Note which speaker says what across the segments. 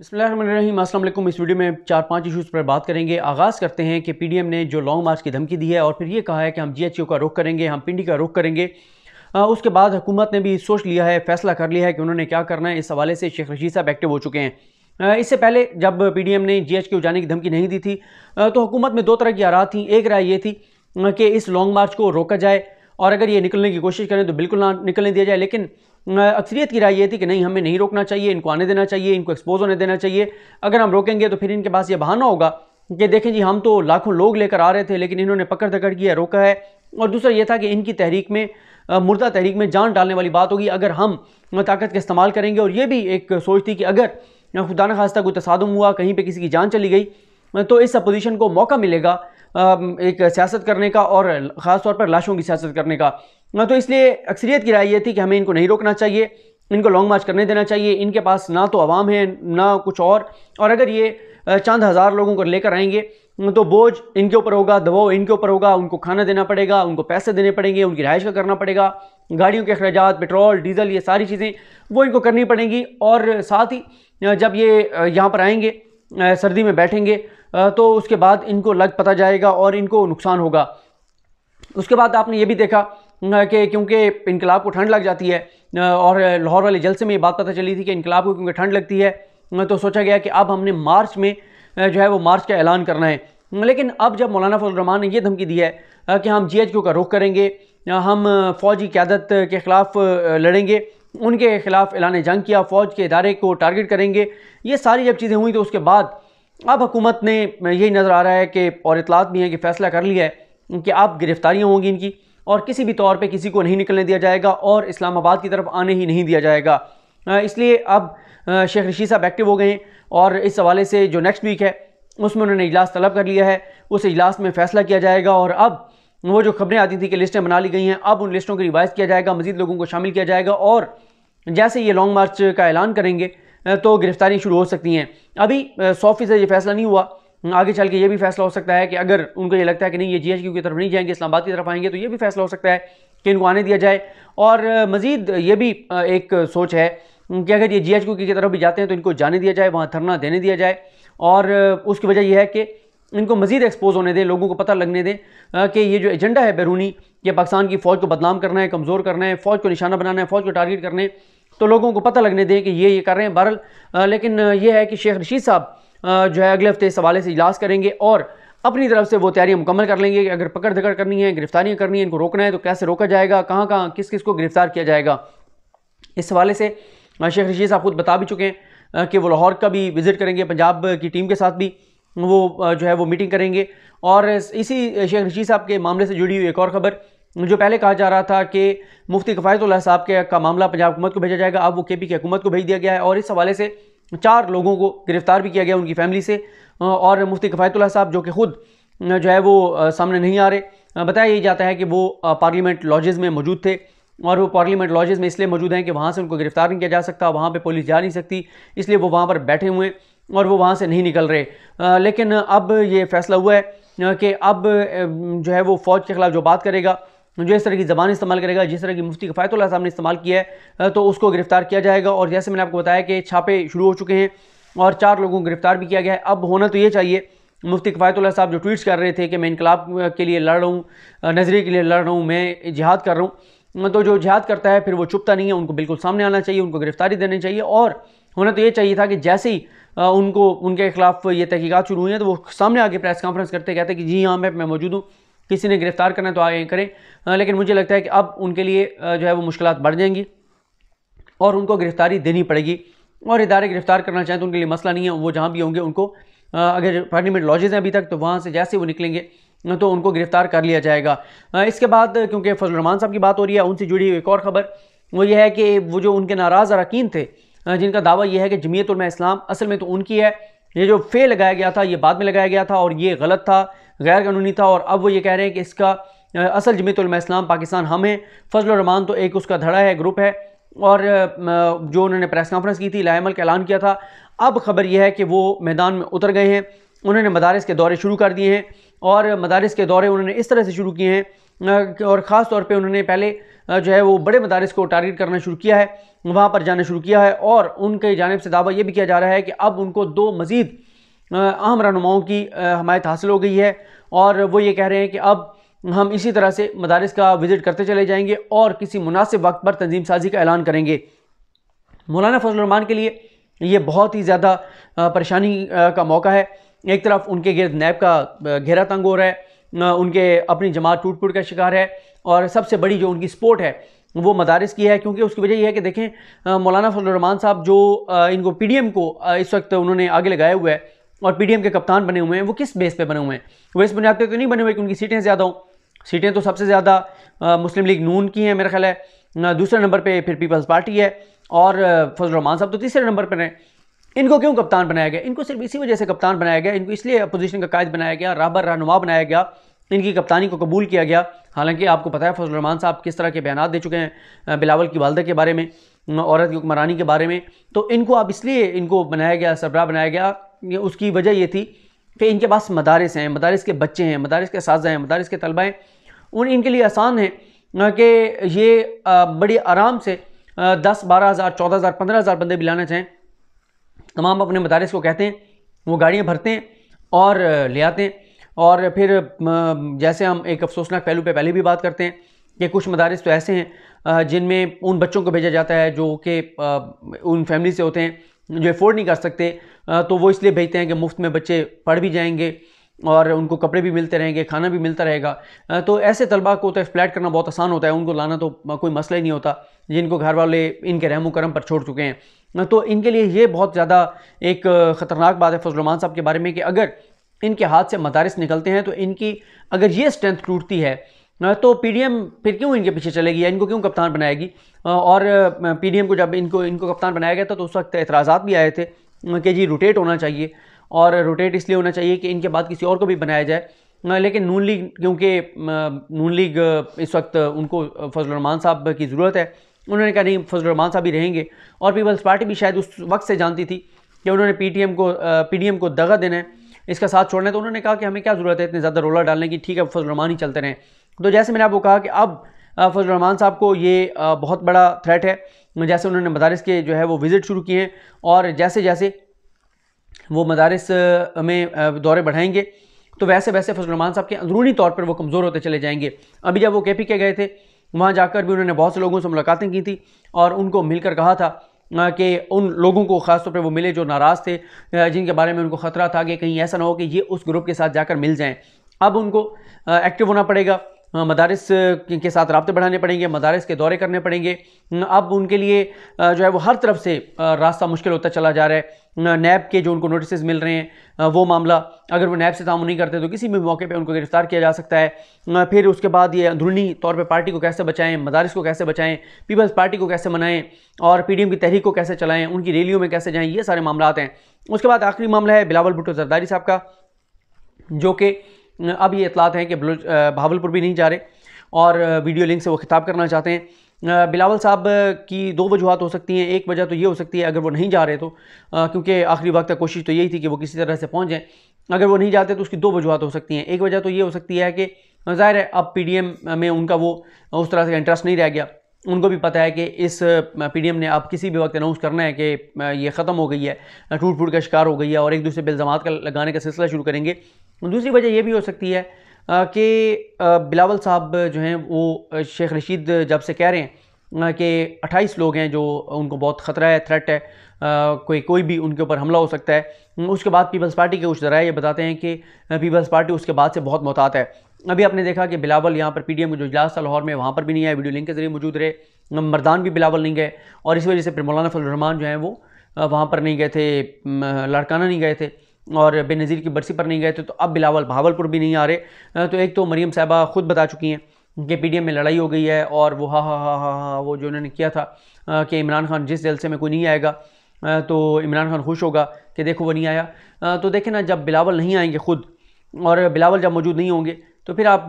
Speaker 1: बसमिलकुम इस वीडियो में चार पांच इशूज़ पर बात करेंगे आगाज़ करते हैं कि पीडीएम ने जो लॉन्ग मार्च की धमकी दी है और फिर ये कहा है कि हम जीएचयू का रुख करेंगे हम पिंडी का रुख करेंगे आ, उसके बाद हुकूमत ने भी सोच लिया है फैसला कर लिया है कि उन्होंने क्या करना है इस हवाले से शेख रशीद साहब एक्टिव हो चुके हैं इससे पहले जब एम ने जीएचक्यू जाने की धमकी नहीं दी थी तो हुकूमत में दो तरह की आरा थी एक राय ये थी कि इस लॉन्ग मार्च को रोका जाए और अगर ये निकलने की कोशिश करें तो बिल्कुल ना निकलने दिया जाए लेकिन अक्सरीत की राय ये थी कि नहीं हमें नहीं रोकना चाहिए इनको आने देना चाहिए इनको एक्सपोज होने देना चाहिए अगर हम रोकेंगे तो फिर इनके पास ये बहाना होगा कि देखें जी हम तो लाखों लोग लेकर आ रहे थे लेकिन इन्होंने पकड़ धकड़ किया रोका है और दूसरा ये था कि इनकी तहरीक में मुर्दा तहरीक में जान डालने वाली बात होगी अगर हम ताकत का इस्तेमाल करेंगे और ये भी एक सोच थी कि अगर खुदा न खास्ता कोई तसादम हुआ कहीं पर किसी की जान चली गई तो इस अपोजिशन को मौका मिलेगा एक सियासत करने का और ख़ास तौर पर लाशों की सियासत करने का तो इसलिए अक्सरियत की राय ये थी कि हमें इनको नहीं रोकना चाहिए इनको लॉन्ग मार्च करने देना चाहिए इनके पास ना तो आवाम है ना कुछ और और अगर ये चंद हज़ार लोगों को लेकर आएंगे तो बोझ इनके ऊपर होगा दबाव इनके ऊपर होगा उनको खाना देना पड़ेगा उनको पैसे देने पड़ेंगे उनकी रहाइश का करना पड़ेगा गाड़ियों के अखराज पेट्रोल डीजल ये सारी चीज़ें वो इनको करनी पड़ेंगी और साथ ही जब ये यहाँ पर आएंगे सर्दी में बैठेंगे तो उसके बाद इनको लग पता जाएगा और इनको नुकसान होगा उसके बाद आपने ये भी देखा कि क्योंकि इनकलाब को ठंड लग जाती है और लाहौर वाले जलसे में ये बात पता चली थी कि इनकलाब को क्योंकि ठंड लगती है तो सोचा गया कि अब हमने मार्च में जो है वो मार्च का ऐलान करना है लेकिन अब जब मौलाना फजलरहमान ने यह धमकी दी है कि हम जी एच क्यू का रुख करेंगे हम फौजी क्यादत के ख़िलाफ़ लड़ेंगे उनके ख़िलाफ़ ऐलान जंग किया फ़ौज के इदारे को टारगेट करेंगे ये सारी जब चीज़ें हुई तो उसके बाद अब हुकूमत ने यही नज़र आ रहा है कि और इतलात भी हैं कि फ़ैसला कर लिया है कि अब गिरफ़्तारियाँ होंगी इनकी और किसी भी तौर पे किसी को नहीं निकलने दिया जाएगा और इस्लामाबाद की तरफ आने ही नहीं दिया जाएगा इसलिए अब शेख रशी साहब एक्टिव हो गए और इस हवाले से जो नेक्स्ट वीक है उसमें उन्होंने इजलास तलब कर लिया है उस इजलास में फैसला किया जाएगा और अब वो जो खबरें आती थी कि लिस्टें बना ली गई हैं अब उन लिस्टों को रिवाइज़ किया जाएगा मजीद लोगों को शामिल किया जाएगा और जैसे ये लॉन्ग मार्च का ऐलान करेंगे तो गिरफ्तारी शुरू हो सकती हैं अभी सौ फीसद ये फैसला नहीं हुआ हम्म, आगे चल के ये भी फैसला हो सकता है कि अगर उनको ये लगता है कि नहीं ये जी क्यू की तरफ नहीं जाएंगे इस्लामाबाद की तरफ आएंगे तो ये भी फैसला हो सकता है कि इनको आने दिया जाए और मज़ीद ये भी एक सोच है कि अगर ये जी क्यू की तरफ भी जाते हैं तो इनको जाने दिया जाए वहाँ धरना देने दिया जाए और उसकी वजह यह है कि इनको मज़ीद एक्सपोज होने दें लोगों को पता लगने दें कि ये जो एजेंडा है बैरूनी ये पाकिस्तान की फ़ौज को बदनाम करना है कमज़ोर करना है फ़ौज को निशाना बनाना है फ़ौज को टारगेट करना है तो लोगों को पता लगने दें कि ये ये कर रहे हैं बहरल लेकिन ये है कि शेख रशीद साहब जो है अगले हफ्ते इस हवाले से इजलास करेंगे और अपनी तरफ से वो तैयारियां मुकम्मल कर लेंगे कि अगर पकड़ धकड़ करनी है गिरफ्तारियां करनी है इनको रोकना है तो कैसे रोका जाएगा कहाँ कहाँ किस किस को गिरफ्तार किया जाएगा इस हवाले से शेख रशीद साहब खुद बता भी चुके हैं कि वो लाहौर का भी विज़िट करेंगे पंजाब की टीम के साथ भी वो जो है वो मीटिंग करेंगे और इसी शेख रशीद साहब के मामले से जुड़ी हुई एक और ख़बर जो पहले कहा जा रहा था कि मुफ्ती कफ़ायतुल्ला साहब के का मामला पंजाब हुकूमत को भेजा जाएगा अब वो के पी की हुकूमत को भेज दिया गया है और इस हवाले से चार लोगों को गिरफ्तार भी किया गया उनकी फैमिली से और मुफ्ती कफ़ायतुल्ला साहब जो कि खुद जो है वो सामने नहीं आ रहे बताया यही जाता है कि वो पार्लियामेंट लॉजेज़ में मौजूद थे और वो पार्लियामेंट लॉजेज़ में इसलिए मौजूद हैं कि वहाँ से उनको गिरफ्तार नहीं किया जा सकता वहाँ पर पुलिस जा नहीं सकती इसलिए वो वहाँ पर बैठे हुए और वो वहाँ से नहीं निकल रहे लेकिन अब ये फैसला हुआ है कि अब जो है वो फ़ौज के ख़िलाफ़ जो बात करेगा जो इस तरह की ज़बान इस्तेमाल करेगा जिस तरह की मुफ्ती कफ़ायतुल्ला साहब ने इस्तेमाल किया है तो उसको गिरफ़्तार किया जाएगा और जैसे मैंने आपको बताया कि छापे शुरू हो चुके हैं और चार लोगों को गिरफ़्तार भी किया गया है अब होना तो ये चाहिए मुफ्ती कफ़ायतुल्ला साहब जो ट्वीट्स कर रहे थे कि मैं इनकलाब के लिए लड़ रहा हूँ नज़रिए के लिए लड़ रहा हूँ मैं जिहाद कर रहा हूँ तो जो जिहाद करता है फिर वो चुपता नहीं है उनको बिल्कुल सामने आना चाहिए उनको गिरफ़्तारी देनी चाहिए और होना तो ये चाहिए था कि जैसे ही उनको उनके खिलाफ ये तहकीकत शुरू हुई है तो वो सामने आके प्रेस कॉन्फ्रेंस करते कहते कि जी हाँ मैं मैं मौजूद हूँ किसी ने गिरफ्तार करना तो आगे करें लेकिन मुझे लगता है कि अब उनके लिए जो है वो मुश्किल बढ़ जाएंगी और उनको गिरफ्तारी देनी पड़ेगी और इदारे गिरफ्तार करना चाहें तो उनके लिए मसला नहीं है वो जहाँ भी होंगे उनको अगर पार्लियामेंट लॉजेज हैं अभी तक तो वहाँ से जैसे वो निकलेंगे तो उनको गिरफ्तार कर लिया जाएगा इसके बाद क्योंकि फजलरमान साहब की बात हो रही है उनसे जुड़ी हुई एक और ख़बर वो ये है कि वो जो उनके नाराज़ अरकान थे जिनका दावा यह है कि जमीयत इस्लाम असल में तो उनकी है ये जो फे लगाया गया था ये बाद में लगाया गया था और ये गलत था गैर कानूनी था और अब वो ये कह रहे हैं कि इसका असल जमीतम इस्लाम पाकिस्तान हम हैं फजल रमान तो एक उसका धड़ा है ग्रुप है और जो उन्होंने प्रेस कॉन्फ्रेंस की थी लाइमल का ऐलान किया था अब खबर यह है कि वो मैदान में उतर गए हैं उन्होंने मदारस के दौरे शुरू कर दिए हैं और मदारस के दौरे उन्होंने इस तरह से शुरू किए हैं और ख़ास तौर पे उन्होंने पहले जो है वो बड़े मदारस को टारगेट करना शुरू किया है वहाँ पर जाना शुरू किया है और उनके जानब से दावा यह भी किया जा रहा है कि अब उनको दो मज़ीद अहम रहनुमाओं की हमायत हासिल हो गई है और वो ये कह रहे हैं कि अब हम इसी तरह से मदारस का विज़िट करते चले जाएंगे और किसी मुनासिब वक्त पर तंजीम साजी का ऐलान करेंगे मौलाना फजलरहमान के लिए ये बहुत ही ज़्यादा परेशानी का मौका है एक तरफ उनके गिरद नैब का घेरा तंग हो रहा है उनके अपनी जमात टूट फूट का शिकार है और सबसे बड़ी जो उनकी स्पोर्ट है वो मदारस की है क्योंकि उसकी वजह यह है कि देखें मौलाना फजलरहमान साहब जो इनको पी डी एम को इस वक्त उन्होंने आगे लगाया हुआ है और पीडीएम के कप्तान बने हुए हैं वो किस बेस पे बने हुए हैं वो इस बुनियाद पे तो नहीं बने हुए कि उनकी सीटें ज़्यादा हों सीटें तो सबसे ज़्यादा मुस्लिम लीग नून की हैं मेरा ख्याल है दूसरे नंबर पर फिर पीपल्स पार्टी है और फजल रहमान साहब तो तीसरे नंबर पर हैं इनको क्यों कप्तान बनाया गया इनको सिर्फ इसी वजह से कप्तान बनाया गया इनको इसलिए अपोजिशन का कायद बनाया गया राहबर रहनुमा बनाया गया इनकी कप्तानी को कबूल किया गया हालांकि आपको पता है फजल रहमान साहब किस तरह के बयान दे चुके हैं बिलावल की वालदा के बारे में औरत की हुक्मरानी के बारे में तो इनको आप इसलिए इनको बनाया गया सरबरा बनाया गया उसकी वजह ये थी कि इनके पास मदारस हैं मदारस के बच्चे हैं मदारस के साजा हैं मदारस के तलबा हैं उन इनके लिए आसान है कि ये बड़ी आराम से दस बारह हज़ार चौदह हज़ार पंद्रह हज़ार बंदे भी लाना चाहें तमाम अपने मदारस को कहते हैं वो गाड़ियाँ भरते हैं और ले आते हैं और फिर जैसे हम एक अफसोसनाक पहलू पे पहले भी बात करते हैं कि कुछ मदारस तो ऐसे हैं जिनमें उन बच्चों को भेजा जाता है जो कि उन फैमिली से होते हैं जो अफोर्ड नहीं कर सकते तो वो इसलिए भेजते हैं कि मुफ्त में बच्चे पढ़ भी जाएंगे और उनको कपड़े भी मिलते रहेंगे खाना भी मिलता रहेगा तो ऐसे तलबा को तो एक्सप्लैट करना बहुत आसान होता है उनको लाना तो कोई मसला ही नहीं होता जिनको घर वाले इनके रहम करम पर छोड़ चुके हैं तो इनके लिए ये बहुत ज़्यादा एक ख़तरनाक बात है फजलमान साहब के बारे में कि अगर इनके हाथ से मदारस निकलते हैं तो इनकी अगर ये स्ट्रेंथ टूटती है तो पीडीएम फिर क्यों इनके पीछे चलेगी या इनको क्यों कप्तान बनाएगी और पीडीएम को जब इनको इनको कप्तान बनाया गया था तो उस वक्त एतराज़ा भी आए थे कि जी रोटेट होना चाहिए और रोटेट इसलिए होना चाहिए कि इनके बाद किसी और को भी बनाया जाए लेकिन नून लीग क्योंकि नून लीग इस वक्त उनको फजलरमान साहब की ज़रूरत है उन्होंने कहा नहीं रमान साहब ही रहेंगे और पीपल्स पार्टी भी शायद उस वक्त से जानती थी कि उन्होंने एम को एम को दगा देना है इसका साथ छोड़ना है तो उन्होंने कहा कि हमें क्या ज़रूरत है इतने ज़्यादा रोला डालने की ठीक है रमान ही चलते रहें तो जैसे मैंने आपको कहा कि अब फजल रहमान साहब को ये बहुत बड़ा थ्रेट है जैसे उन्होंने मदारस के जो है वो विज़िट शुरू किए हैं और जैसे जैसे वो मदारस में दौरे बढ़ाएंगे तो वैसे वैसे फजल रहमान साहब के अंदरूनी तौर पर वो कमज़ोर होते चले जाएंगे अभी जब वो के पी के गए थे वहाँ जाकर भी उन्होंने बहुत से लोगों से मुलाकातें की थी और उनको मिलकर कहा था कि उन लोगों को ख़ास तौर पर वो मिले जो नाराज़ थे जिनके बारे में उनको ख़तरा था कि कहीं ऐसा ना हो कि ये उस ग्रुप के साथ जाकर मिल जाएं अब उनको एक्टिव होना पड़ेगा हाँ, मदारस के साथ रबते बढ़ाने पड़ेंगे मदारस के दौरे करने पड़ेंगे अब उनके लिए जो है वो हर तरफ से रास्ता मुश्किल होता चला जा रहा है नैब के जो उनको नोटिस मिल रहे हैं वो मामला अगर वो नैब से तामुन नहीं करते तो किसी भी मौके पर उनको गिरफ्तार किया जा सकता है फिर उसके बाद ये अंदरूनी तौर पर पार्टी को कैसे बचाएं मदारस को कैसे बचाएं पीपल्स पार्टी को कैसे मनाएं और पी की तहरीक को कैसे चलाएं उनकी रैलियों में कैसे जाएँ ये सारे मामला हैं उसके बाद आखिरी मामला है बिलावल भुट्टो जरदारी साहब का जो कि अब ये इतलात हैं कि भावलपुर भी नहीं जा रहे और वीडियो लिंक से वो खिताब करना चाहते हैं बिलावल साहब की दो वजूहत हो सकती हैं एक वजह तो ये हो सकती है अगर वो नहीं जा रहे तो क्योंकि आखिरी वक्त तक कोशिश तो यही थी कि वो किसी तरह से पहुँच जाएँ अगर वो नहीं जाते तो उसकी दो वजूहत हो सकती हैं एक वजह तो ये हो सकती है कि ज़ाहिर है अब पी में उनका वो उस तरह से इंटरेस्ट नहीं रह गया उनको भी पता है कि इस पीडीएम ने अब किसी भी वक्त अनाउंस करना है कि ये ख़त्म हो गई है टूट फूट का शिकार हो गई है और एक दूसरे पर इल्ज़ाम लगाने का सिलसिला शुरू करेंगे दूसरी वजह यह भी हो सकती है कि बिलावल साहब जो हैं वो शेख रशीद जब से कह रहे हैं कि 28 लोग हैं जो उनको बहुत ख़तरा है थ्रेट है कोई कोई भी उनके ऊपर हमला हो सकता है उसके बाद पीपल्स पार्टी के कुछ जरा ये बताते हैं कि पीपल्स पार्टी उसके बाद से बहुत मोहतात है अभी आपने देखा कि बिलावल यहाँ पर पीडीएम का जो इजलास था लाहौर में वहाँ पर भी नहीं आया वीडियो लिंक के जरिए मौजूद रहे मरदान भी बिलावल नहीं गए और इस वजह से फिर मौलाना फजलरहमान जो हैं वो वहाँ पर नहीं गए थे लड़काना नहीं गए थे और बेनज़ीर की बरसी पर नहीं गए थे तो अब बिलावल भावलपुर भी नहीं आ रहे तो एक तो मरीम साहबा खुद बता चुकी हैं कि पी में लड़ाई हो गई है और वो हा हा हा हा हा वो जो उन्होंने किया था कि इमरान खान जिस जलसे में कोई नहीं आएगा तो इमरान खान खुश होगा कि देखो वो नहीं आया तो देखें ना जब बिलावल नहीं आएंगे खुद और बिलावल जब मौजूद नहीं होंगे तो फिर आप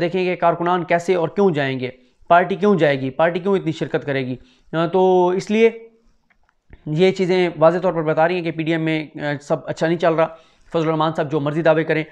Speaker 1: देखेंगे कारकुनान कैसे और क्यों जाएंगे पार्टी क्यों जाएगी पार्टी क्यों इतनी शिरकत करेगी तो इसलिए ये चीज़ें वाज तौर पर बता रही हैं कि पी में सब अच्छा नहीं चल रहा फजलरहमान साहब जो मर्ज़ी दावे करें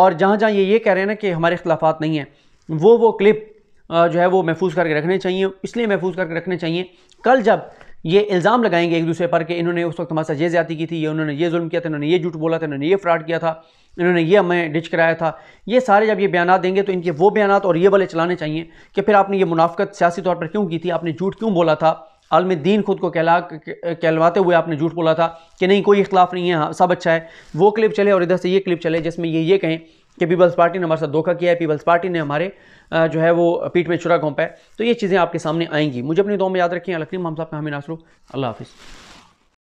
Speaker 1: और जहाँ जहाँ ये ये कह रहे हैं ना कि हमारे अख्लाफात नहीं हैं वो वो क्लिप जो है वो महफूज करके रखने चाहिए इसलिए महफूज करके रखने चाहिए कल जब ये इल्ज़ाम लगाएंगे एक दूसरे पर कि इन्होंने उस वक्त हमारे साथ ये ज़्यादा की थी ये उन्होंने ये जुल्म किया था इन्होंने ये झूठ बोला था इन्होंने ये फ्रॉड किया था इन्होंने ये हमें डिच कराया था ये सारे जब ये बयान देंगे तो इनके वो बयान और ये वाले चलाने चाहिए कि फिर आपने ये मुनाफ्त सियासी तौर पर क्यों की थी आपने झूठ क्यों बोला था आलम दीन खुद को कहला कहलवाते हुए आपने झूठ बोला था कि नहीं कोई इख्लाफ नहीं है हाँ सब अच्छा है वो क्लिप चले और इधर से ये क्लिप चले जिसमें ये ये कहें कि पीपल्स पार्टी ने हमारे साथ धोखा किया है पीपल्स पार्टी ने हमारे जो है वो पीठ में चुरा घोंपा है तो ये चीज़ें आपके सामने आएंगी मुझे अपनी दो में याद रखें अलकरीम हम साहब का हमें नासरू अल्लाह हाफिज़